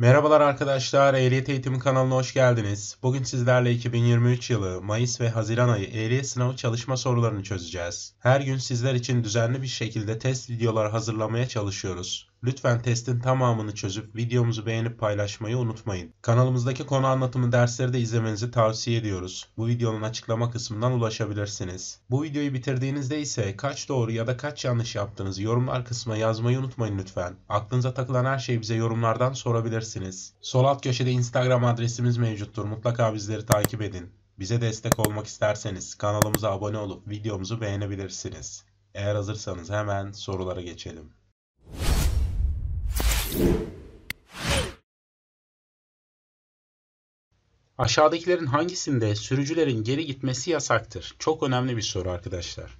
Merhabalar arkadaşlar, Ehliyet Eğitimi kanalına hoş geldiniz. Bugün sizlerle 2023 yılı Mayıs ve Haziran ayı ehliyet sınavı çalışma sorularını çözeceğiz. Her gün sizler için düzenli bir şekilde test videoları hazırlamaya çalışıyoruz. Lütfen testin tamamını çözüp videomuzu beğenip paylaşmayı unutmayın. Kanalımızdaki konu anlatımı dersleri de izlemenizi tavsiye ediyoruz. Bu videonun açıklama kısmından ulaşabilirsiniz. Bu videoyu bitirdiğinizde ise kaç doğru ya da kaç yanlış yaptığınızı yorumlar kısmına yazmayı unutmayın lütfen. Aklınıza takılan her şeyi bize yorumlardan sorabilirsiniz. Sol alt köşede Instagram adresimiz mevcuttur. Mutlaka bizleri takip edin. Bize destek olmak isterseniz kanalımıza abone olup videomuzu beğenebilirsiniz. Eğer hazırsanız hemen sorulara geçelim. Aşağıdakilerin hangisinde sürücülerin geri gitmesi yasaktır? Çok önemli bir soru arkadaşlar.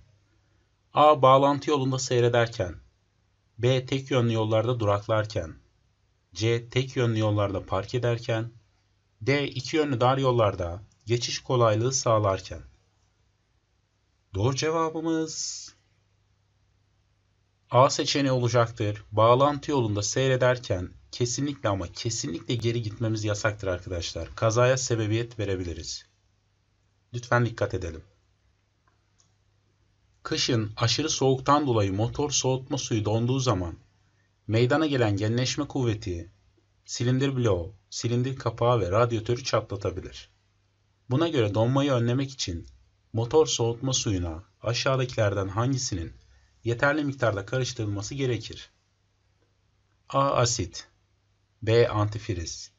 A. Bağlantı yolunda seyrederken B. Tek yönlü yollarda duraklarken C. Tek yönlü yollarda park ederken D. iki yönlü dar yollarda geçiş kolaylığı sağlarken Doğru cevabımız A seçeneği olacaktır. Bağlantı yolunda seyrederken kesinlikle ama kesinlikle geri gitmemiz yasaktır arkadaşlar. Kazaya sebebiyet verebiliriz. Lütfen dikkat edelim. Kışın aşırı soğuktan dolayı motor soğutma suyu donduğu zaman meydana gelen genleşme kuvveti silindir bloğu, silindir kapağı ve radyatörü çatlatabilir. Buna göre donmayı önlemek için motor soğutma suyuna aşağıdakilerden hangisinin yeterli miktarda karıştırılması gerekir. A. Asit B. Antifriz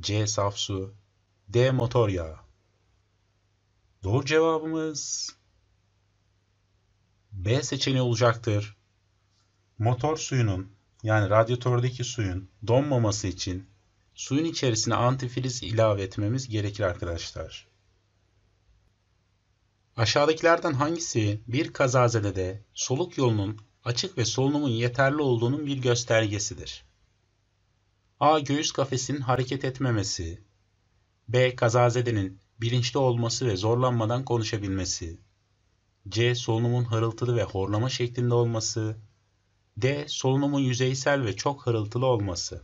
C. Saf su D. Motor yağı Doğru cevabımız B seçeneği olacaktır. Motor suyunun yani radyatördeki suyun donmaması için suyun içerisine antifriz ilave etmemiz gerekir arkadaşlar. Aşağıdakilerden hangisi bir kazazedede soluk yolunun açık ve solunumun yeterli olduğunun bir göstergesidir? A. Göğüs kafesinin hareket etmemesi. B. Kazazedenin bilinçli olması ve zorlanmadan konuşabilmesi. C. Solunumun hırıltılı ve horlama şeklinde olması. D. Solunumun yüzeysel ve çok hırıltılı olması.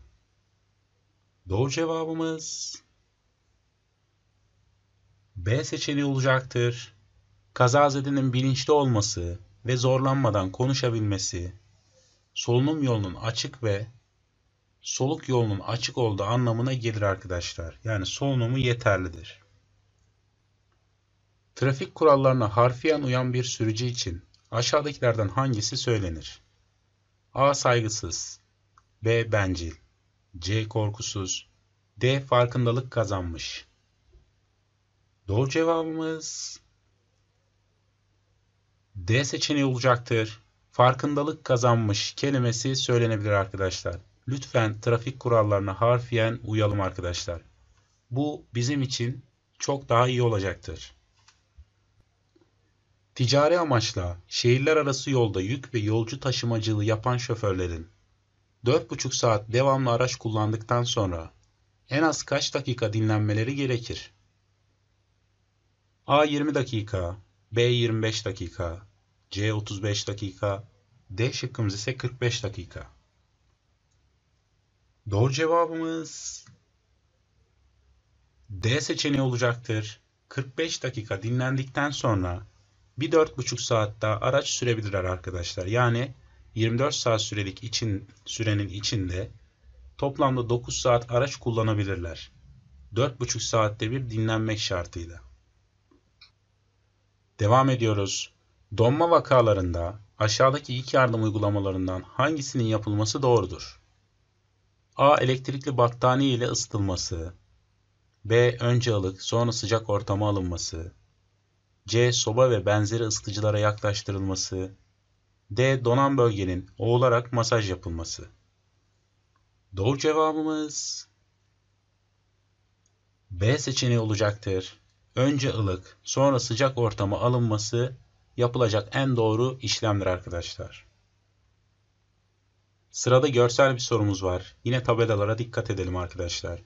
Doğru cevabımız B seçeneği olacaktır kazazedenin bilinçli olması ve zorlanmadan konuşabilmesi, solunum yolunun açık ve soluk yolunun açık olduğu anlamına gelir arkadaşlar. Yani solunumu yeterlidir. Trafik kurallarına harfiyen uyan bir sürücü için aşağıdakilerden hangisi söylenir? A. Saygısız B. Bencil C. Korkusuz D. Farkındalık kazanmış Doğru cevabımız D seçeneği olacaktır. Farkındalık kazanmış kelimesi söylenebilir arkadaşlar. Lütfen trafik kurallarına harfiyen uyalım arkadaşlar. Bu bizim için çok daha iyi olacaktır. Ticari amaçla şehirler arası yolda yük ve yolcu taşımacılığı yapan şoförlerin 4,5 saat devamlı araç kullandıktan sonra en az kaç dakika dinlenmeleri gerekir? A 20 dakika, B 25 dakika, C 35 dakika, D şıkkımız ise 45 dakika. Doğru cevabımız D seçeneği olacaktır. 45 dakika dinlendikten sonra bir 4,5 saat araç sürebilirler arkadaşlar. Yani 24 saat sürelik için sürenin içinde toplamda 9 saat araç kullanabilirler. 4,5 saatte bir dinlenmek şartıyla. Devam ediyoruz. Donma vakalarında aşağıdaki ilk yardım uygulamalarından hangisinin yapılması doğrudur? A. Elektrikli battaniye ile ısıtılması. B. Önce ılık sonra sıcak ortama alınması. C. Soba ve benzeri ısıtıcılara yaklaştırılması. D. Donan bölgenin olarak masaj yapılması. Doğru cevabımız B seçeneği olacaktır önce ılık, sonra sıcak ortama alınması yapılacak en doğru işlemdir arkadaşlar. Sırada görsel bir sorumuz var. Yine tabelalara dikkat edelim arkadaşlar.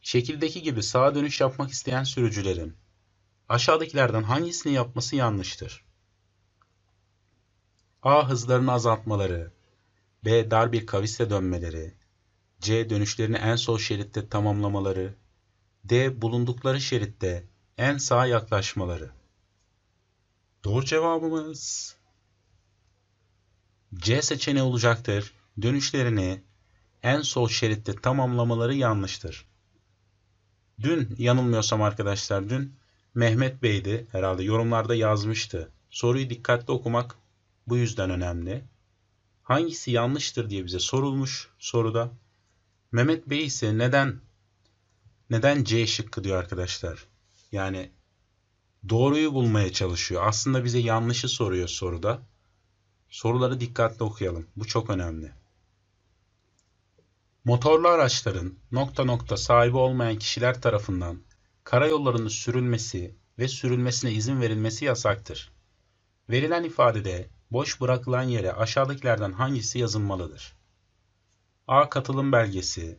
Şekildeki gibi sağa dönüş yapmak isteyen sürücülerin aşağıdakilerden hangisini yapması yanlıştır? A. Hızlarını azaltmaları B. Dar bir kavisle dönmeleri C. Dönüşlerini en sol şeritte tamamlamaları D. Bulundukları şeritte en sağ yaklaşmaları. Doğru cevabımız C seçeneği olacaktır. Dönüşlerini en sol şeritte tamamlamaları yanlıştır. Dün yanılmıyorsam arkadaşlar dün Mehmet Bey'di herhalde yorumlarda yazmıştı. Soruyu dikkatli okumak bu yüzden önemli. Hangisi yanlıştır diye bize sorulmuş soruda. Mehmet Bey ise neden neden C şıkkı diyor arkadaşlar. Yani doğruyu bulmaya çalışıyor. Aslında bize yanlışı soruyor soruda. Soruları dikkatli okuyalım. Bu çok önemli. Motorlu araçların nokta nokta sahibi olmayan kişiler tarafından karayollarının sürülmesi ve sürülmesine izin verilmesi yasaktır. Verilen ifadede boş bırakılan yere aşağıdakilerden hangisi yazılmalıdır? A. Katılım belgesi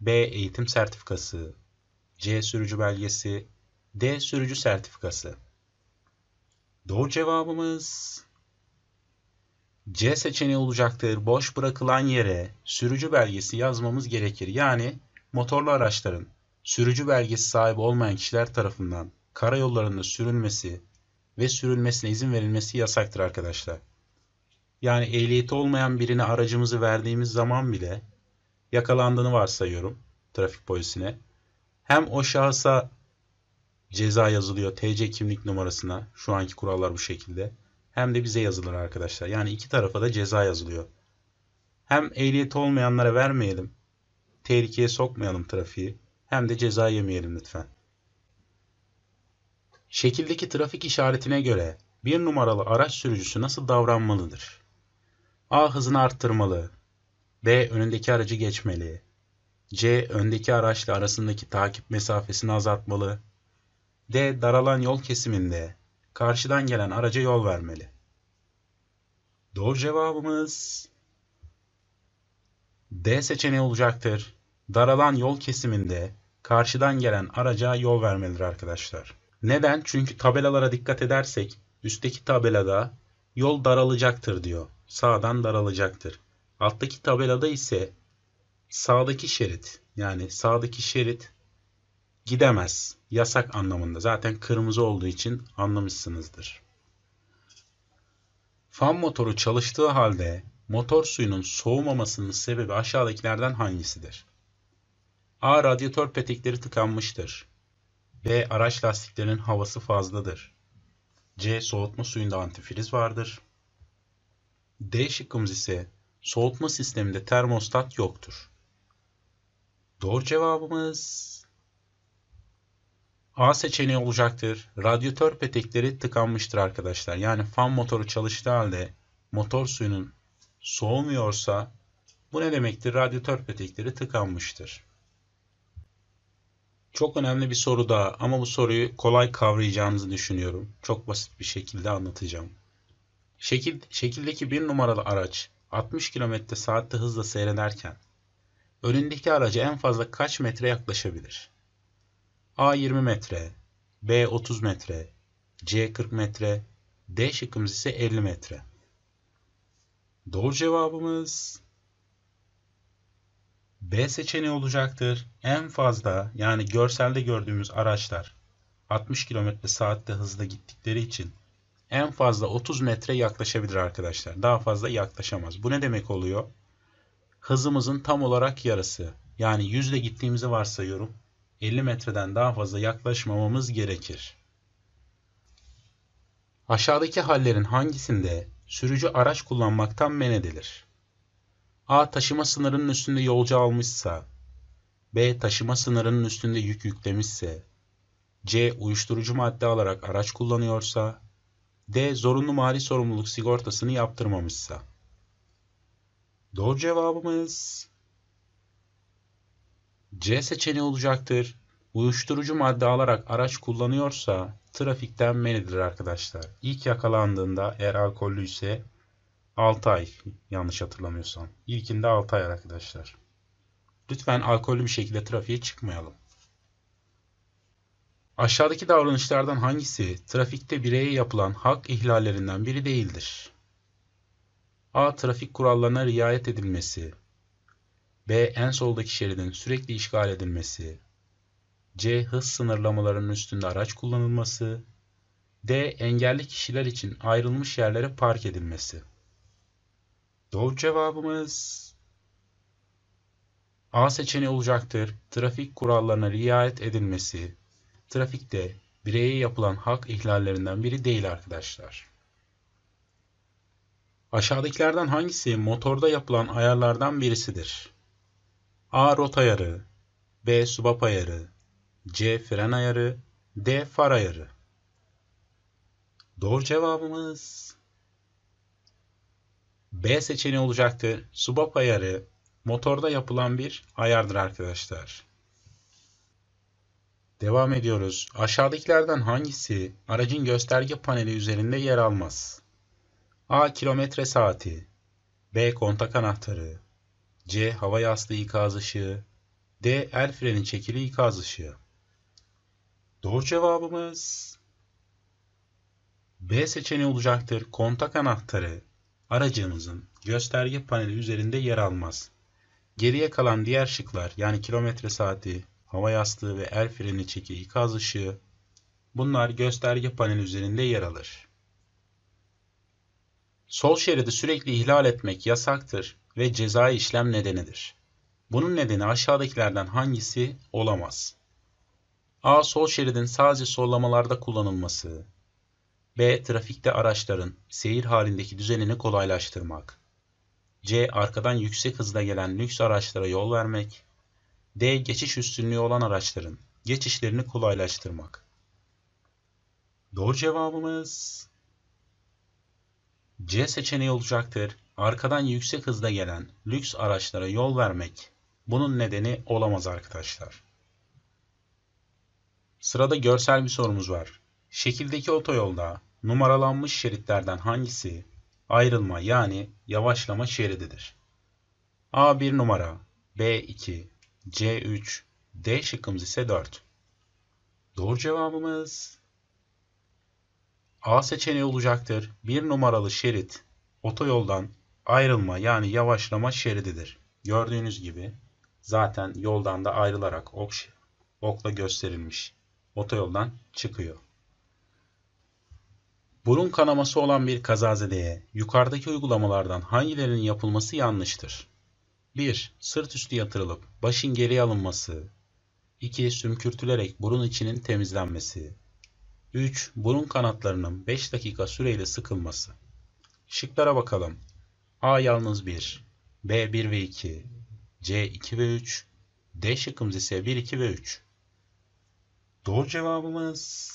B. Eğitim sertifikası C. Sürücü belgesi D. Sürücü sertifikası. Doğru cevabımız C seçeneği olacaktır. Boş bırakılan yere sürücü belgesi yazmamız gerekir. Yani motorlu araçların sürücü belgesi sahibi olmayan kişiler tarafından karayollarında sürülmesi ve sürülmesine izin verilmesi yasaktır arkadaşlar. Yani ehliyeti olmayan birine aracımızı verdiğimiz zaman bile yakalandığını varsayıyorum trafik polisine. Hem o şahsa ceza yazılıyor TC kimlik numarasına. Şu anki kurallar bu şekilde. Hem de bize yazılır arkadaşlar. Yani iki tarafa da ceza yazılıyor. Hem ehliyeti olmayanlara vermeyelim. Tehlikeye sokmayalım trafiği. Hem de ceza yemeyelim lütfen. Şekildeki trafik işaretine göre bir numaralı araç sürücüsü nasıl davranmalıdır? A. Hızını arttırmalı. B. Önündeki aracı geçmeli. C. Öndeki araçla arasındaki takip mesafesini azaltmalı. D. Daralan yol kesiminde karşıdan gelen araca yol vermeli. Doğru cevabımız D seçeneği olacaktır. Daralan yol kesiminde karşıdan gelen araca yol vermelidir arkadaşlar. Neden? Çünkü tabelalara dikkat edersek üstteki tabelada yol daralacaktır diyor. Sağdan daralacaktır. Alttaki tabelada ise sağdaki şerit yani sağdaki şerit gidemez. Yasak anlamında. Zaten kırmızı olduğu için anlamışsınızdır. Fan motoru çalıştığı halde motor suyunun soğumamasının sebebi aşağıdakilerden hangisidir? A. Radyatör petekleri tıkanmıştır. B. Araç lastiklerinin havası fazladır. C. Soğutma suyunda antifriz vardır. D şıkkımız ise soğutma sisteminde termostat yoktur. Doğru cevabımız A seçeneği olacaktır. Radyatör petekleri tıkanmıştır arkadaşlar. Yani fan motoru çalıştığı halde motor suyunun soğumuyorsa bu ne demektir? Radyatör petekleri tıkanmıştır. Çok önemli bir soru daha ama bu soruyu kolay kavrayacağınızı düşünüyorum. Çok basit bir şekilde anlatacağım. Şekil, şekildeki bir numaralı araç 60 km saatte hızla seyrederken önündeki araca en fazla kaç metre yaklaşabilir? A 20 metre, B 30 metre, C 40 metre, D şıkkımız ise 50 metre. Doğru cevabımız B seçeneği olacaktır. En fazla yani görselde gördüğümüz araçlar 60 km saatte hızla gittikleri için en fazla 30 metre yaklaşabilir arkadaşlar. Daha fazla yaklaşamaz. Bu ne demek oluyor? Hızımızın tam olarak yarısı. Yani 100 ile gittiğimizi varsayıyorum. 50 metreden daha fazla yaklaşmamamız gerekir. Aşağıdaki hallerin hangisinde sürücü araç kullanmaktan men edilir? A. Taşıma sınırının üstünde yolcu almışsa B. Taşıma sınırının üstünde yük yüklemişse C. Uyuşturucu madde alarak araç kullanıyorsa D. Zorunlu mali sorumluluk sigortasını yaptırmamışsa Doğru cevabımız C seçeneği olacaktır. Uyuşturucu madde alarak araç kullanıyorsa trafikten menidir arkadaşlar. İlk yakalandığında eğer alkollü ise 6 ay yanlış hatırlamıyorsam. İlkinde 6 ay arkadaşlar. Lütfen alkollü bir şekilde trafiğe çıkmayalım. Aşağıdaki davranışlardan hangisi trafikte bireye yapılan hak ihlallerinden biri değildir? A. Trafik kurallarına riayet edilmesi. B. En soldaki şeridin sürekli işgal edilmesi. C. Hız sınırlamalarının üstünde araç kullanılması. D. Engelli kişiler için ayrılmış yerlere park edilmesi. Doğru cevabımız A seçeneği olacaktır. Trafik kurallarına riayet edilmesi. Trafikte bireye yapılan hak ihlallerinden biri değil arkadaşlar. Aşağıdakilerden hangisi motorda yapılan ayarlardan birisidir? A. Rot ayarı B. Subap ayarı C. Fren ayarı D. Far ayarı Doğru cevabımız B seçeneği olacaktır. Subap ayarı motorda yapılan bir ayardır arkadaşlar. Devam ediyoruz. Aşağıdakilerden hangisi aracın gösterge paneli üzerinde yer almaz? A. Kilometre saati B. Kontak anahtarı C. Hava yastığı ikaz ışığı. D. El freni çekili ikaz ışığı. Doğru cevabımız B seçeneği olacaktır. Kontak anahtarı aracımızın gösterge paneli üzerinde yer almaz. Geriye kalan diğer şıklar yani kilometre saati, hava yastığı ve el freni çeki ikaz ışığı bunlar gösterge paneli üzerinde yer alır. Sol şeridi sürekli ihlal etmek yasaktır ve ceza işlem nedenidir. Bunun nedeni aşağıdakilerden hangisi olamaz? A. Sol şeridin sadece sollamalarda kullanılması. B. Trafikte araçların seyir halindeki düzenini kolaylaştırmak. C. Arkadan yüksek hızla gelen lüks araçlara yol vermek. D. Geçiş üstünlüğü olan araçların geçişlerini kolaylaştırmak. Doğru cevabımız C seçeneği olacaktır arkadan yüksek hızda gelen lüks araçlara yol vermek bunun nedeni olamaz arkadaşlar. Sırada görsel bir sorumuz var. Şekildeki otoyolda numaralanmış şeritlerden hangisi ayrılma yani yavaşlama şerididir? A1 numara, B2, C3, D şıkkımız ise 4. Doğru cevabımız A seçeneği olacaktır. 1 numaralı şerit otoyoldan ayrılma yani yavaşlama şerididir. Gördüğünüz gibi zaten yoldan da ayrılarak ok, okla gösterilmiş. Otoyoldan çıkıyor. Burun kanaması olan bir kazazedeye yukarıdaki uygulamalardan hangilerinin yapılması yanlıştır? 1. Sırt üstü yatırılıp başın geriye alınması. 2. Sümkürtülerek burun içinin temizlenmesi. 3. Burun kanatlarının 5 dakika süreyle sıkılması. Şıklara bakalım. A yalnız 1, B 1 ve 2, C 2 ve 3, D şıkkımız ise 1, 2 ve 3. Doğru cevabımız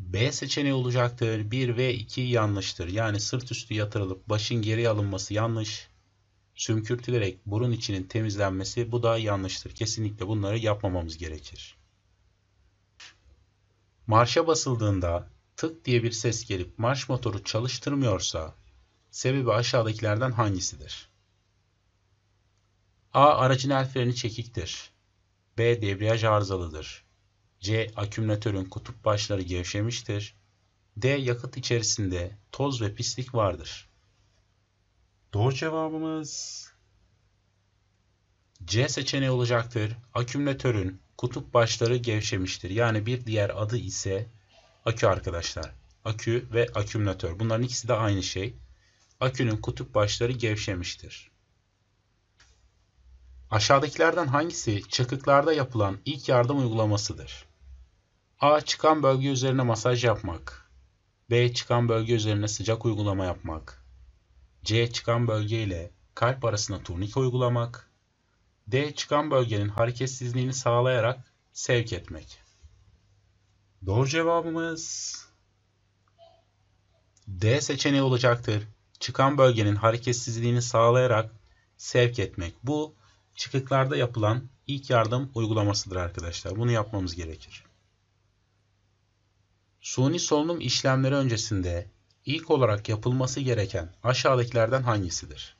B seçeneği olacaktır. 1 ve 2 yanlıştır. Yani sırt üstü yatırılıp başın geri alınması yanlış. Sümkürtülerek burun içinin temizlenmesi bu da yanlıştır. Kesinlikle bunları yapmamamız gerekir. Marşa basıldığında tık diye bir ses gelip marş motoru çalıştırmıyorsa Sebebi aşağıdakilerden hangisidir? A. Aracın el freni çekiktir. B. Debriyaj arızalıdır. C. Akümülatörün kutup başları gevşemiştir. D. Yakıt içerisinde toz ve pislik vardır. Doğru cevabımız C seçeneği olacaktır. Akümülatörün kutup başları gevşemiştir. Yani bir diğer adı ise akü arkadaşlar. Akü ve akümülatör. Bunların ikisi de aynı şey. Akünün kutup başları gevşemiştir. Aşağıdakilerden hangisi çakıklarda yapılan ilk yardım uygulamasıdır? A. Çıkan bölge üzerine masaj yapmak. B. Çıkan bölge üzerine sıcak uygulama yapmak. C. Çıkan bölge ile kalp arasında turnike uygulamak. D. Çıkan bölgenin hareketsizliğini sağlayarak sevk etmek. Doğru cevabımız D seçeneği olacaktır çıkan bölgenin hareketsizliğini sağlayarak sevk etmek. Bu çıkıklarda yapılan ilk yardım uygulamasıdır arkadaşlar. Bunu yapmamız gerekir. Suni solunum işlemleri öncesinde ilk olarak yapılması gereken aşağıdakilerden hangisidir?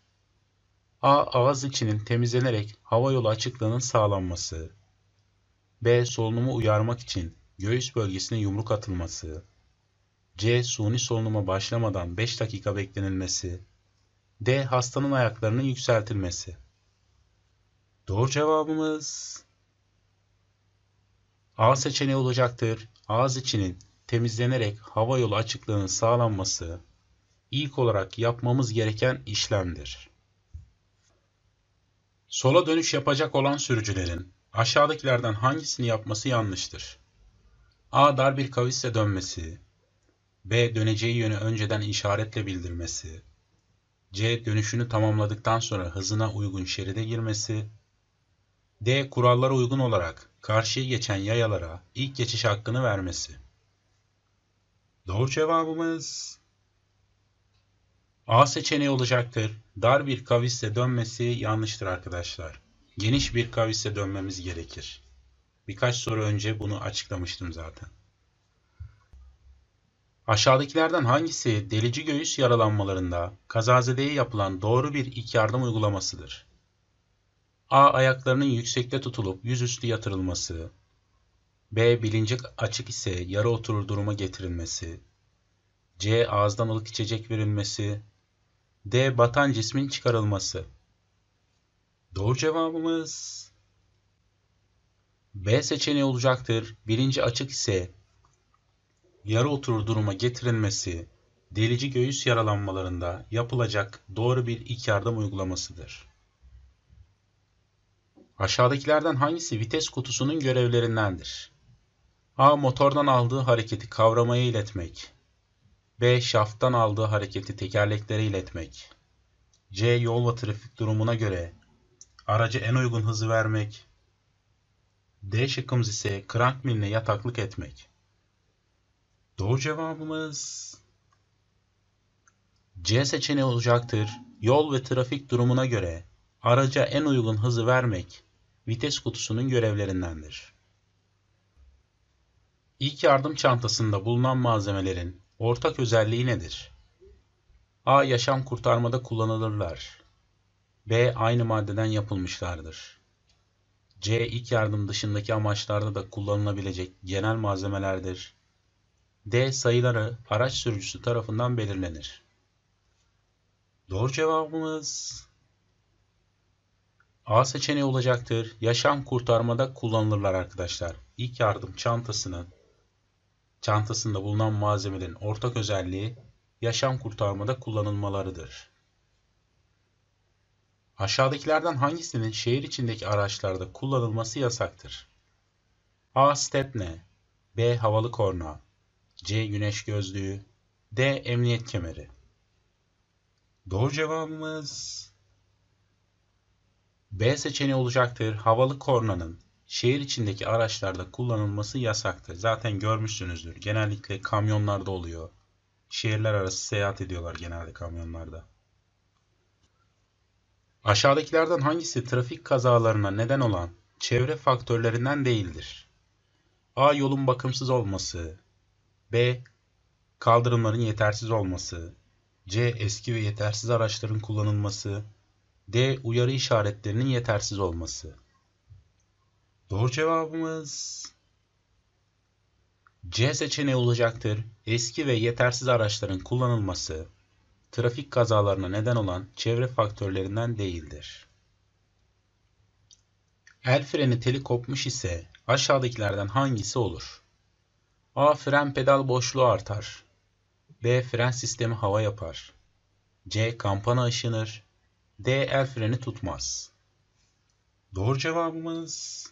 A. Ağız içinin temizlenerek hava yolu açıklığının sağlanması. B. Solunumu uyarmak için göğüs bölgesine yumruk atılması. C. Suni solunuma başlamadan 5 dakika beklenilmesi. D. Hastanın ayaklarının yükseltilmesi. Doğru cevabımız A seçeneği olacaktır. Ağız içinin temizlenerek hava yolu açıklığının sağlanması ilk olarak yapmamız gereken işlemdir. Sola dönüş yapacak olan sürücülerin aşağıdakilerden hangisini yapması yanlıştır? A. Dar bir kavisle dönmesi. B. Döneceği yönü önceden işaretle bildirmesi. C. Dönüşünü tamamladıktan sonra hızına uygun şeride girmesi. D. Kurallara uygun olarak karşıya geçen yayalara ilk geçiş hakkını vermesi. Doğru cevabımız A seçeneği olacaktır. Dar bir kavisle dönmesi yanlıştır arkadaşlar. Geniş bir kavisle dönmemiz gerekir. Birkaç soru önce bunu açıklamıştım zaten. Aşağıdakilerden hangisi delici göğüs yaralanmalarında kazazedeye yapılan doğru bir ilk yardım uygulamasıdır? A. Ayaklarının yüksekte tutulup yüzüstü yatırılması. B. Bilincik açık ise yara oturur duruma getirilmesi. C. Ağızdan ılık içecek verilmesi. D. Batan cismin çıkarılması. Doğru cevabımız B seçeneği olacaktır. Bilinci açık ise yara oturur duruma getirilmesi, delici göğüs yaralanmalarında yapılacak doğru bir ilk yardım uygulamasıdır. Aşağıdakilerden hangisi vites kutusunun görevlerindendir? A. Motordan aldığı hareketi kavramaya iletmek. B. Şafttan aldığı hareketi tekerleklere iletmek. C. Yol ve trafik durumuna göre aracı en uygun hızı vermek. D şıkkımız ise krank crankmille yataklık etmek. Doğru cevabımız C seçeneği olacaktır. Yol ve trafik durumuna göre araca en uygun hızı vermek vites kutusunun görevlerindendir. İlk yardım çantasında bulunan malzemelerin ortak özelliği nedir? A. Yaşam kurtarmada kullanılırlar. B. Aynı maddeden yapılmışlardır. C. İlk yardım dışındaki amaçlarda da kullanılabilecek genel malzemelerdir. D sayıları araç sürücüsü tarafından belirlenir. Doğru cevabımız A seçeneği olacaktır. Yaşam kurtarmada kullanılırlar arkadaşlar. İlk yardım çantasının çantasında bulunan malzemelerin ortak özelliği yaşam kurtarmada kullanılmalarıdır. Aşağıdakilerden hangisinin şehir içindeki araçlarda kullanılması yasaktır? A. Stepne B. Havalı korna C. Güneş gözlüğü D. Emniyet kemeri Doğru cevabımız B seçeneği olacaktır. Havalı kornanın şehir içindeki araçlarda kullanılması yasaktır. Zaten görmüşsünüzdür. Genellikle kamyonlarda oluyor. Şehirler arası seyahat ediyorlar genelde kamyonlarda. Aşağıdakilerden hangisi trafik kazalarına neden olan çevre faktörlerinden değildir? A. Yolun bakımsız olması B. Kaldırımların yetersiz olması. C. Eski ve yetersiz araçların kullanılması. D. Uyarı işaretlerinin yetersiz olması. Doğru cevabımız C seçeneği olacaktır. Eski ve yetersiz araçların kullanılması trafik kazalarına neden olan çevre faktörlerinden değildir. El freni teli kopmuş ise aşağıdakilerden hangisi olur? A. Fren pedal boşluğu artar. B. Fren sistemi hava yapar. C. Kampana ışınır. D. El freni tutmaz. Doğru cevabımız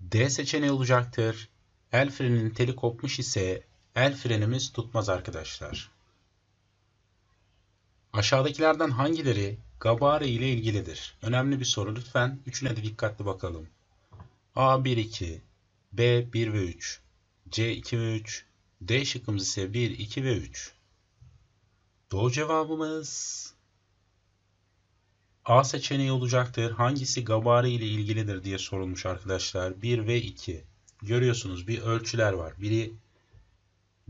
D seçeneği olacaktır. El frenin teli kopmuş ise el frenimiz tutmaz arkadaşlar. Aşağıdakilerden hangileri gabare ile ilgilidir? Önemli bir soru lütfen. Üçüne de dikkatli bakalım. A1-2 B 1 ve 3, C 2 ve 3, D şıkkımız ise 1, 2 ve 3. Doğru cevabımız A seçeneği olacaktır. Hangisi gabari ile ilgilidir diye sorulmuş arkadaşlar. 1 ve 2. Görüyorsunuz bir ölçüler var. Biri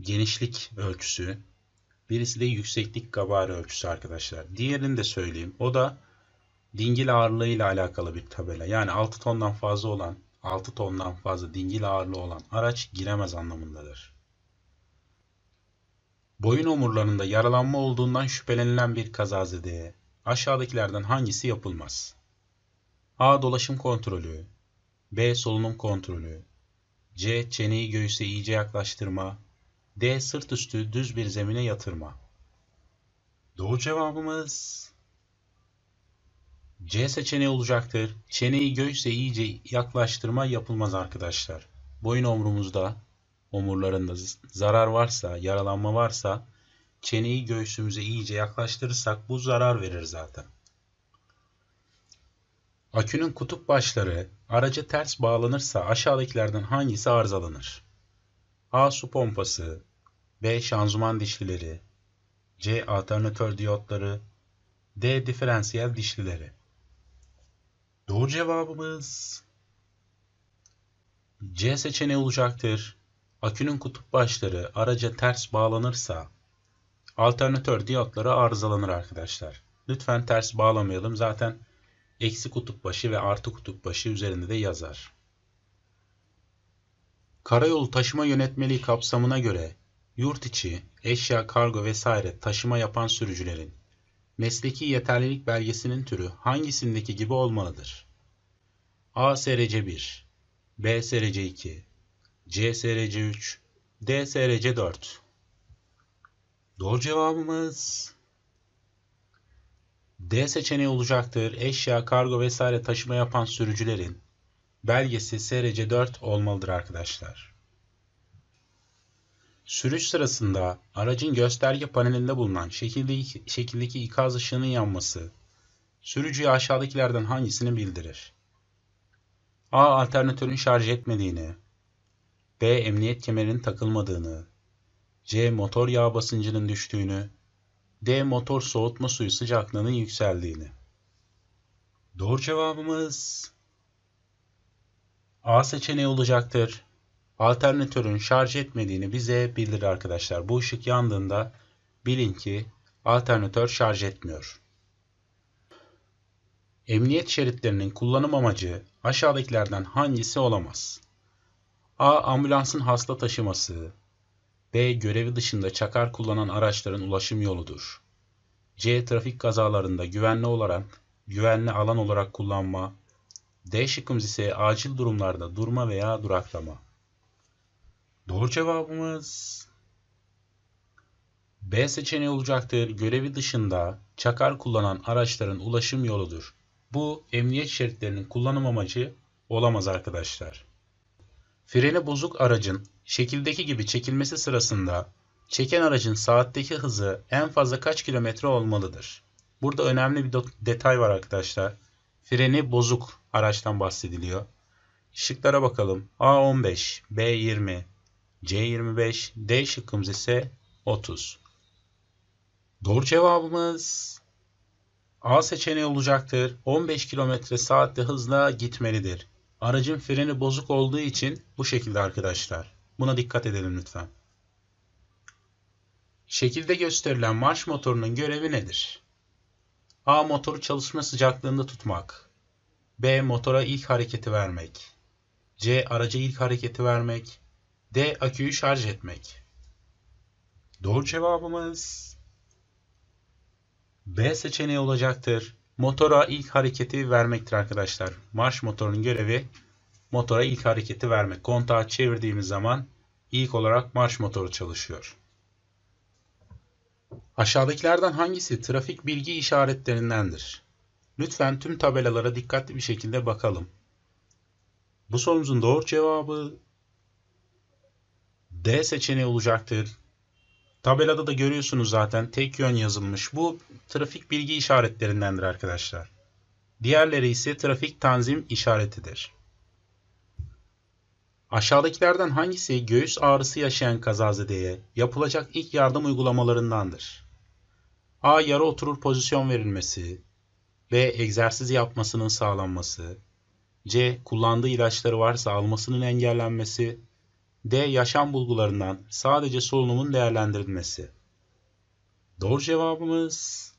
genişlik ölçüsü, birisi de yükseklik gabari ölçüsü arkadaşlar. Diğerini de söyleyeyim. O da dingil ağırlığı ile alakalı bir tabela. Yani 6 tondan fazla olan 6 tondan fazla dingil ağırlığı olan araç giremez anlamındadır. Boyun omurlarında yaralanma olduğundan şüphelenilen bir kazazedeye aşağıdakilerden hangisi yapılmaz? A. Dolaşım kontrolü B. Solunum kontrolü C. Çeneyi göğüse iyice yaklaştırma D. Sırt üstü düz bir zemine yatırma Doğru cevabımız C seçeneği olacaktır. Çeneyi göğse iyice yaklaştırma yapılmaz arkadaşlar. Boyun omrumuzda, omurlarında zarar varsa, yaralanma varsa çeneyi göğsümüze iyice yaklaştırırsak bu zarar verir zaten. Akünün kutup başları araca ters bağlanırsa aşağıdakilerden hangisi arızalanır? A. Su pompası B. Şanzuman dişlileri C. Alternatör diyotları D. Diferansiyel dişlileri Doğru cevabımız C seçeneği olacaktır. Akünün kutup başları araca ters bağlanırsa alternatör diyotları arızalanır arkadaşlar. Lütfen ters bağlamayalım. Zaten eksi kutup başı ve artı kutup başı üzerinde de yazar. Karayolu taşıma yönetmeliği kapsamına göre yurt içi, eşya, kargo vesaire taşıma yapan sürücülerin mesleki yeterlilik belgesinin türü hangisindeki gibi olmalıdır? A SRC 1, B SRC 2, C SRC 3, D SRC 4. Doğru cevabımız D seçeneği olacaktır. Eşya, kargo vesaire taşıma yapan sürücülerin belgesi SRC 4 olmalıdır arkadaşlar. Sürüş sırasında aracın gösterge panelinde bulunan şekildeki, şekildeki ikaz ışığının yanması sürücüye aşağıdakilerden hangisini bildirir? A. Alternatörün şarj etmediğini, B. Emniyet kemerinin takılmadığını, C. Motor yağ basıncının düştüğünü, D. Motor soğutma suyu sıcaklığının yükseldiğini. Doğru cevabımız A seçeneği olacaktır alternatörün şarj etmediğini bize bildirir arkadaşlar. Bu ışık yandığında bilin ki alternatör şarj etmiyor. Emniyet şeritlerinin kullanım amacı aşağıdakilerden hangisi olamaz? A. Ambulansın hasta taşıması. B. Görevi dışında çakar kullanan araçların ulaşım yoludur. C. Trafik kazalarında güvenli olarak güvenli alan olarak kullanma. D şıkkımız ise acil durumlarda durma veya duraklama. Doğru cevabımız B seçeneği olacaktır. Görevi dışında çakar kullanan araçların ulaşım yoludur. Bu emniyet şeritlerinin kullanım amacı olamaz arkadaşlar. Freni bozuk aracın şekildeki gibi çekilmesi sırasında çeken aracın saatteki hızı en fazla kaç kilometre olmalıdır? Burada önemli bir detay var arkadaşlar. Freni bozuk araçtan bahsediliyor. Şıklara bakalım. A15, B20, C 25, D şıkkımız ise 30. Doğru cevabımız A seçeneği olacaktır. 15 km saatte hızla gitmelidir. Aracın freni bozuk olduğu için bu şekilde arkadaşlar. Buna dikkat edelim lütfen. Şekilde gösterilen marş motorunun görevi nedir? A. Motoru çalışma sıcaklığında tutmak. B. Motora ilk hareketi vermek. C. Araca ilk hareketi vermek. D. Aküyü şarj etmek. Doğru cevabımız B seçeneği olacaktır. Motora ilk hareketi vermektir arkadaşlar. Marş motorunun görevi motora ilk hareketi vermek. Kontağı çevirdiğimiz zaman ilk olarak marş motoru çalışıyor. Aşağıdakilerden hangisi trafik bilgi işaretlerindendir? Lütfen tüm tabelalara dikkatli bir şekilde bakalım. Bu sorumuzun doğru cevabı D seçeneği olacaktır. Tabelada da görüyorsunuz zaten tek yön yazılmış. Bu trafik bilgi işaretlerindendir arkadaşlar. Diğerleri ise trafik tanzim işaretidir. Aşağıdakilerden hangisi göğüs ağrısı yaşayan kazazedeye yapılacak ilk yardım uygulamalarındandır? A. Yara oturur pozisyon verilmesi. B. Egzersiz yapmasının sağlanması. C. Kullandığı ilaçları varsa almasının engellenmesi. D. Yaşam bulgularından sadece solunumun değerlendirilmesi. Doğru cevabımız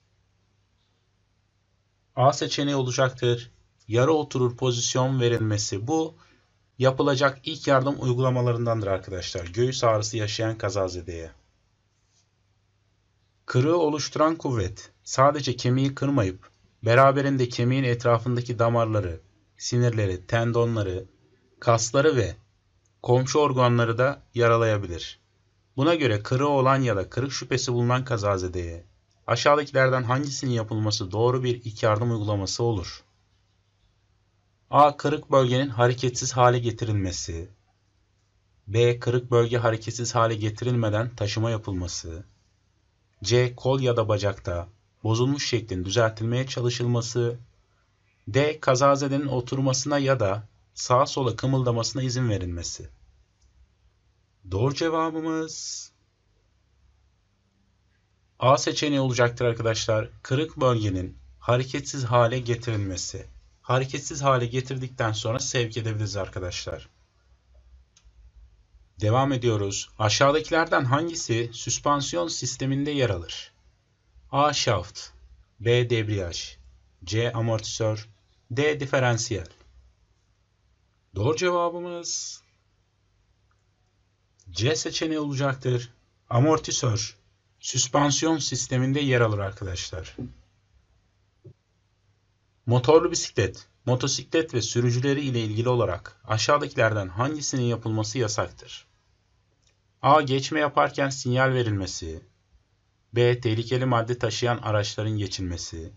A seçeneği olacaktır. Yarı oturur pozisyon verilmesi. Bu yapılacak ilk yardım uygulamalarındandır arkadaşlar. Göğüs ağrısı yaşayan kazazedeye. Kırığı oluşturan kuvvet sadece kemiği kırmayıp beraberinde kemiğin etrafındaki damarları, sinirleri, tendonları, kasları ve komşu organları da yaralayabilir. Buna göre kırığı olan ya da kırık şüphesi bulunan kazazedeye aşağıdakilerden hangisinin yapılması doğru bir ilk yardım uygulaması olur? A. Kırık bölgenin hareketsiz hale getirilmesi. B. Kırık bölge hareketsiz hale getirilmeden taşıma yapılması. C. Kol ya da bacakta bozulmuş şeklin düzeltilmeye çalışılması. D. Kazazedenin oturmasına ya da sağa sola kımıldamasına izin verilmesi. Doğru cevabımız A seçeneği olacaktır arkadaşlar. Kırık bölgenin hareketsiz hale getirilmesi. Hareketsiz hale getirdikten sonra sevk edebiliriz arkadaşlar. Devam ediyoruz. Aşağıdakilerden hangisi süspansiyon sisteminde yer alır? A. Şaft B. Debriyaj C. Amortisör D. Diferansiyel Doğru cevabımız C seçeneği olacaktır. Amortisör süspansiyon sisteminde yer alır arkadaşlar. Motorlu bisiklet, motosiklet ve sürücüleri ile ilgili olarak aşağıdakilerden hangisinin yapılması yasaktır? A. Geçme yaparken sinyal verilmesi. B. Tehlikeli madde taşıyan araçların geçilmesi.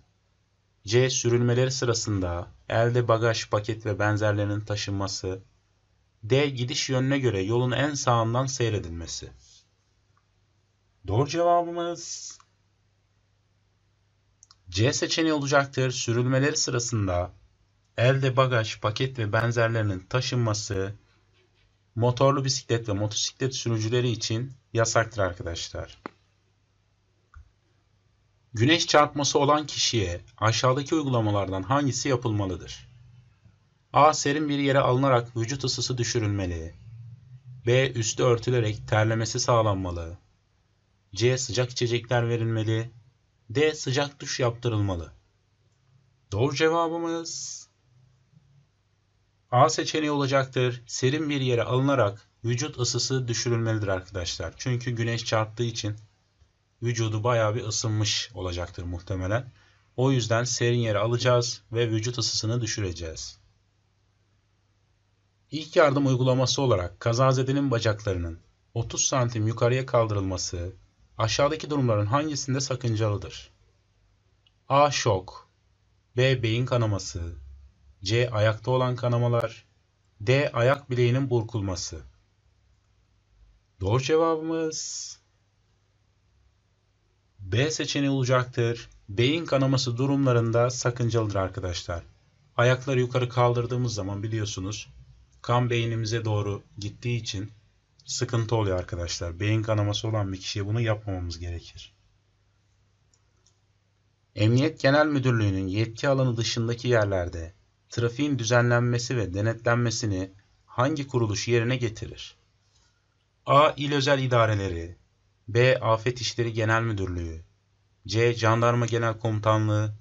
C. Sürülmeleri sırasında elde bagaj, paket ve benzerlerinin taşınması. D. Gidiş yönüne göre yolun en sağından seyredilmesi. Doğru cevabımız C seçeneği olacaktır. Sürülmeleri sırasında elde bagaj, paket ve benzerlerinin taşınması motorlu bisiklet ve motosiklet sürücüleri için yasaktır arkadaşlar. Güneş çarpması olan kişiye aşağıdaki uygulamalardan hangisi yapılmalıdır? A. Serin bir yere alınarak vücut ısısı düşürülmeli. B. Üstü örtülerek terlemesi sağlanmalı. C. Sıcak içecekler verilmeli. D. Sıcak duş yaptırılmalı. Doğru cevabımız A seçeneği olacaktır. Serin bir yere alınarak vücut ısısı düşürülmelidir arkadaşlar. Çünkü güneş çarptığı için vücudu bayağı bir ısınmış olacaktır muhtemelen. O yüzden serin yere alacağız ve vücut ısısını düşüreceğiz. İlk yardım uygulaması olarak kazazedenin bacaklarının 30 santim yukarıya kaldırılması aşağıdaki durumların hangisinde sakıncalıdır? A. Şok B. Beyin kanaması C. Ayakta olan kanamalar D. Ayak bileğinin burkulması Doğru cevabımız B seçeneği olacaktır. Beyin kanaması durumlarında sakıncalıdır arkadaşlar. Ayakları yukarı kaldırdığımız zaman biliyorsunuz kan beynimize doğru gittiği için sıkıntı oluyor arkadaşlar. Beyin kanaması olan bir kişiye bunu yapmamamız gerekir. Emniyet Genel Müdürlüğü'nün yetki alanı dışındaki yerlerde trafiğin düzenlenmesi ve denetlenmesini hangi kuruluş yerine getirir? A. İl özel İdareleri B. Afet İşleri Genel Müdürlüğü C. Jandarma Genel Komutanlığı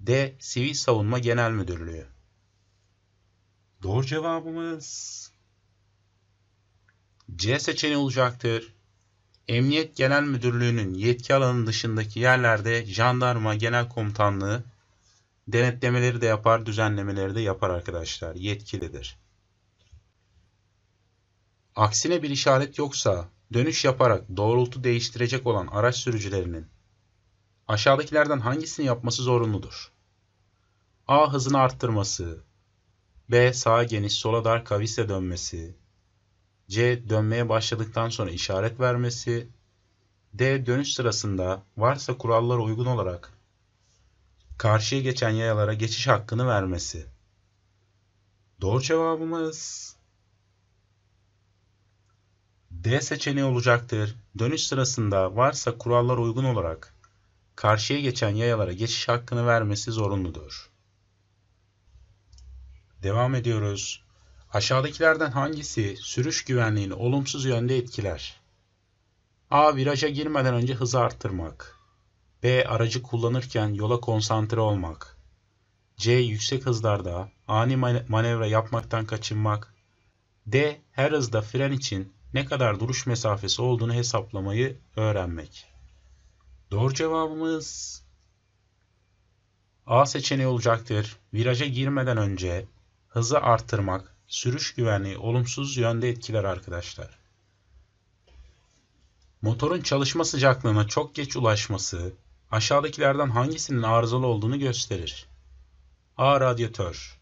D. Sivil Savunma Genel Müdürlüğü Doğru cevabımız C seçeneği olacaktır. Emniyet Genel Müdürlüğü'nün yetki alanının dışındaki yerlerde Jandarma Genel Komutanlığı denetlemeleri de yapar, düzenlemeleri de yapar arkadaşlar. Yetkilidir. Aksine bir işaret yoksa Dönüş yaparak doğrultu değiştirecek olan araç sürücülerinin aşağıdakilerden hangisini yapması zorunludur? A. Hızını arttırması B. Sağa geniş, sola dar kavisle dönmesi C. Dönmeye başladıktan sonra işaret vermesi D. Dönüş sırasında varsa kurallara uygun olarak karşıya geçen yayalara geçiş hakkını vermesi. Doğru cevabımız D seçeneği olacaktır. Dönüş sırasında varsa kurallar uygun olarak karşıya geçen yayalara geçiş hakkını vermesi zorunludur. Devam ediyoruz. Aşağıdakilerden hangisi sürüş güvenliğini olumsuz yönde etkiler? A. Viraja girmeden önce hızı arttırmak. B. Aracı kullanırken yola konsantre olmak. C. Yüksek hızlarda ani manevra yapmaktan kaçınmak. D. Her hızda fren için ne kadar duruş mesafesi olduğunu hesaplamayı öğrenmek. Doğru cevabımız A seçeneği olacaktır. Viraja girmeden önce hızı arttırmak sürüş güvenliği olumsuz yönde etkiler arkadaşlar. Motorun çalışma sıcaklığına çok geç ulaşması aşağıdakilerden hangisinin arızalı olduğunu gösterir. A. Radyatör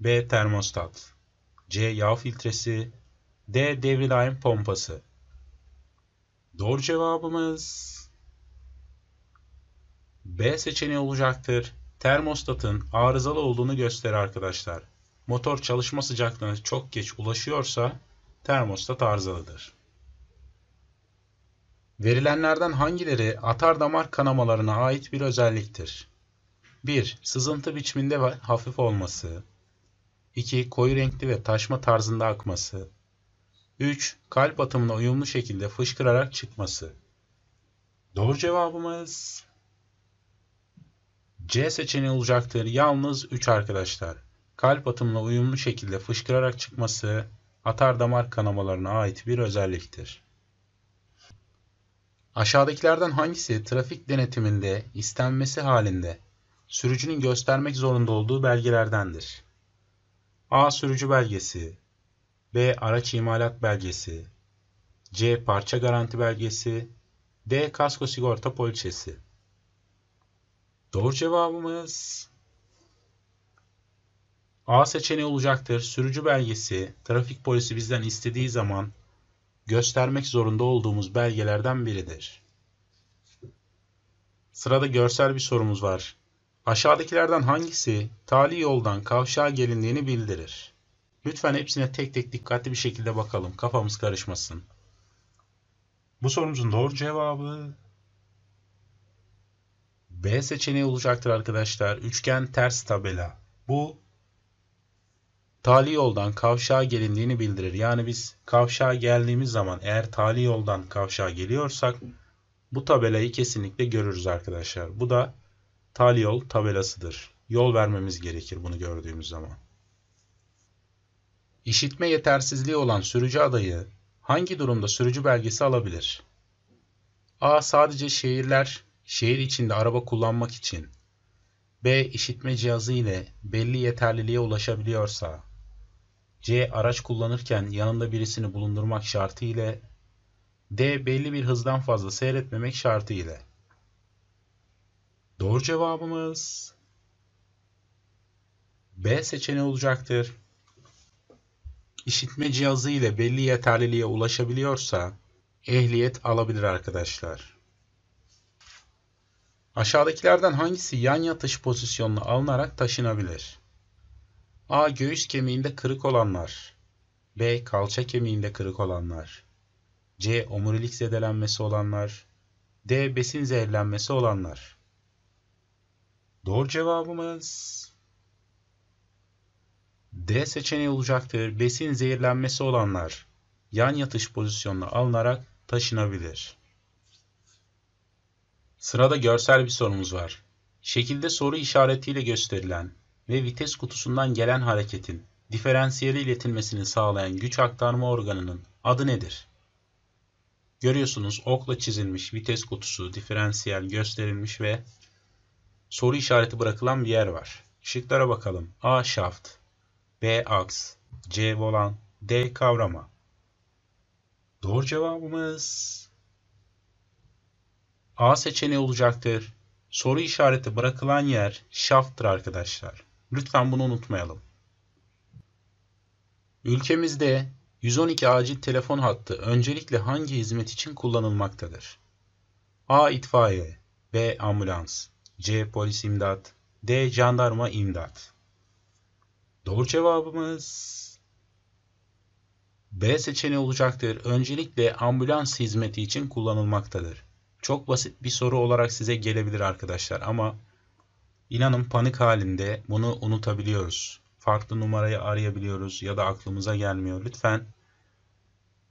B. Termostat C. Yağ filtresi D. Devri pompası. Doğru cevabımız B seçeneği olacaktır. Termostatın arızalı olduğunu gösterir arkadaşlar. Motor çalışma sıcaklığına çok geç ulaşıyorsa termostat arızalıdır. Verilenlerden hangileri atar damar kanamalarına ait bir özelliktir? 1. Sızıntı biçiminde hafif olması. 2. Koyu renkli ve taşma tarzında akması. 3. Kalp atımına uyumlu şekilde fışkırarak çıkması. Doğru cevabımız C seçeneği olacaktır. Yalnız 3 arkadaşlar. Kalp atımına uyumlu şekilde fışkırarak çıkması atar damar kanamalarına ait bir özelliktir. Aşağıdakilerden hangisi trafik denetiminde istenmesi halinde sürücünün göstermek zorunda olduğu belgelerdendir? A. Sürücü belgesi B. Araç imalat belgesi C. Parça garanti belgesi D. Kasko sigorta poliçesi Doğru cevabımız A seçeneği olacaktır. Sürücü belgesi trafik polisi bizden istediği zaman göstermek zorunda olduğumuz belgelerden biridir. Sırada görsel bir sorumuz var. Aşağıdakilerden hangisi tali yoldan kavşağa gelindiğini bildirir? Lütfen hepsine tek tek dikkatli bir şekilde bakalım. Kafamız karışmasın. Bu sorumuzun doğru cevabı B seçeneği olacaktır arkadaşlar. Üçgen ters tabela. Bu tali yoldan kavşağa gelindiğini bildirir. Yani biz kavşağa geldiğimiz zaman eğer tali yoldan kavşağa geliyorsak bu tabelayı kesinlikle görürüz arkadaşlar. Bu da tali yol tabelasıdır. Yol vermemiz gerekir bunu gördüğümüz zaman. İşitme yetersizliği olan sürücü adayı hangi durumda sürücü belgesi alabilir? A. Sadece şehirler, şehir içinde araba kullanmak için. B. İşitme cihazı ile belli yeterliliğe ulaşabiliyorsa. C. Araç kullanırken yanında birisini bulundurmak şartı ile. D. Belli bir hızdan fazla seyretmemek şartı ile. Doğru cevabımız B seçeneği olacaktır işitme cihazı ile belli yeterliliğe ulaşabiliyorsa ehliyet alabilir arkadaşlar. Aşağıdakilerden hangisi yan yatış pozisyonuna alınarak taşınabilir? A. Göğüs kemiğinde kırık olanlar. B. Kalça kemiğinde kırık olanlar. C. Omurilik zedelenmesi olanlar. D. Besin zehirlenmesi olanlar. Doğru cevabımız D seçeneği olacaktır. Besin zehirlenmesi olanlar yan yatış pozisyonuna alınarak taşınabilir. Sırada görsel bir sorumuz var. Şekilde soru işaretiyle gösterilen ve vites kutusundan gelen hareketin diferansiyeli iletilmesini sağlayan güç aktarma organının adı nedir? Görüyorsunuz okla çizilmiş vites kutusu, diferansiyel gösterilmiş ve soru işareti bırakılan bir yer var. Şıklara bakalım. A şaft, B aks, C volan, D kavrama. Doğru cevabımız A seçeneği olacaktır. Soru işareti bırakılan yer şafttır arkadaşlar. Lütfen bunu unutmayalım. Ülkemizde 112 acil telefon hattı öncelikle hangi hizmet için kullanılmaktadır? A. itfaiye B. Ambulans C. Polis imdat D. Jandarma imdat Doğru cevabımız B seçeneği olacaktır. Öncelikle ambulans hizmeti için kullanılmaktadır. Çok basit bir soru olarak size gelebilir arkadaşlar ama inanın panik halinde bunu unutabiliyoruz. Farklı numarayı arayabiliyoruz ya da aklımıza gelmiyor. Lütfen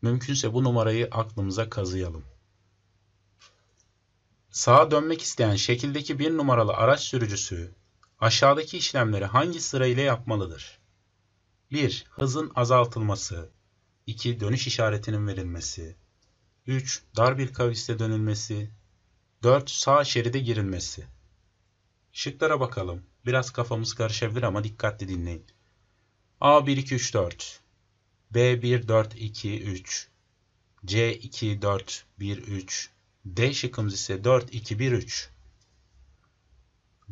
mümkünse bu numarayı aklımıza kazıyalım. Sağa dönmek isteyen şekildeki bir numaralı araç sürücüsü aşağıdaki işlemleri hangi sırayla yapmalıdır? 1. Hızın azaltılması 2. Dönüş işaretinin verilmesi 3. Dar bir kaviste dönülmesi 4. Sağ şeride girilmesi Şıklara bakalım. Biraz kafamız karışabilir ama dikkatli dinleyin. A 1 2 3 4 B 1 4 2 3 C 2 4 1 3 D şıkkımız ise 4 2 1 3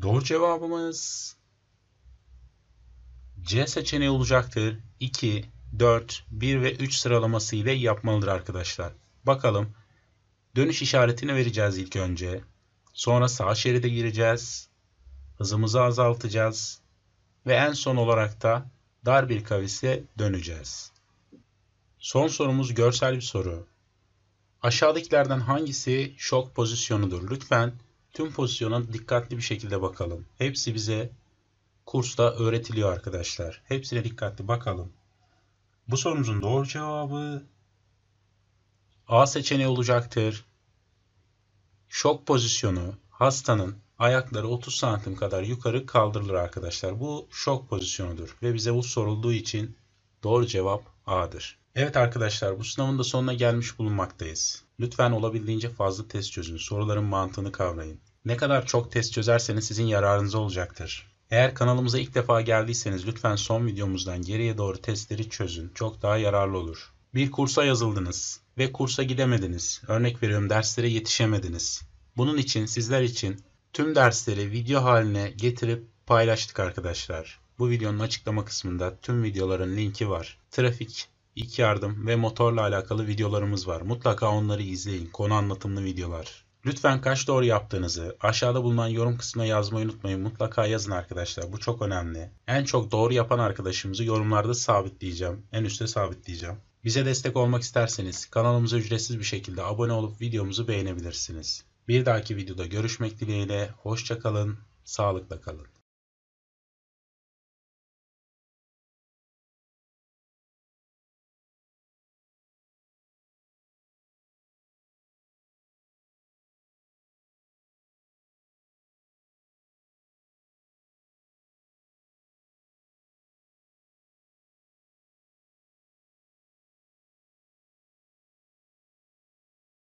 Doğru cevabımız C seçeneği olacaktır. 2, 4, 1 ve 3 sıralaması ile yapmalıdır arkadaşlar. Bakalım. Dönüş işaretini vereceğiz ilk önce. Sonra sağ şeride gireceğiz. Hızımızı azaltacağız. Ve en son olarak da dar bir kavise döneceğiz. Son sorumuz görsel bir soru. Aşağıdakilerden hangisi şok pozisyonudur? Lütfen Tüm pozisyona dikkatli bir şekilde bakalım. Hepsi bize kursta öğretiliyor arkadaşlar. Hepsine dikkatli bakalım. Bu sorumuzun doğru cevabı A seçeneği olacaktır. Şok pozisyonu hastanın ayakları 30 santim kadar yukarı kaldırılır arkadaşlar. Bu şok pozisyonudur ve bize bu sorulduğu için doğru cevap A'dır. Evet arkadaşlar bu sınavın da sonuna gelmiş bulunmaktayız. Lütfen olabildiğince fazla test çözün. Soruların mantığını kavrayın. Ne kadar çok test çözerseniz sizin yararınıza olacaktır. Eğer kanalımıza ilk defa geldiyseniz lütfen son videomuzdan geriye doğru testleri çözün. Çok daha yararlı olur. Bir kursa yazıldınız ve kursa gidemediniz. Örnek veriyorum derslere yetişemediniz. Bunun için sizler için tüm dersleri video haline getirip paylaştık arkadaşlar. Bu videonun açıklama kısmında tüm videoların linki var. Trafik ilk yardım ve motorla alakalı videolarımız var. Mutlaka onları izleyin. Konu anlatımlı videolar. Lütfen kaç doğru yaptığınızı aşağıda bulunan yorum kısmına yazmayı unutmayın. Mutlaka yazın arkadaşlar. Bu çok önemli. En çok doğru yapan arkadaşımızı yorumlarda sabitleyeceğim. En üste sabitleyeceğim. Bize destek olmak isterseniz kanalımıza ücretsiz bir şekilde abone olup videomuzu beğenebilirsiniz. Bir dahaki videoda görüşmek dileğiyle. Hoşçakalın, sağlıkla kalın.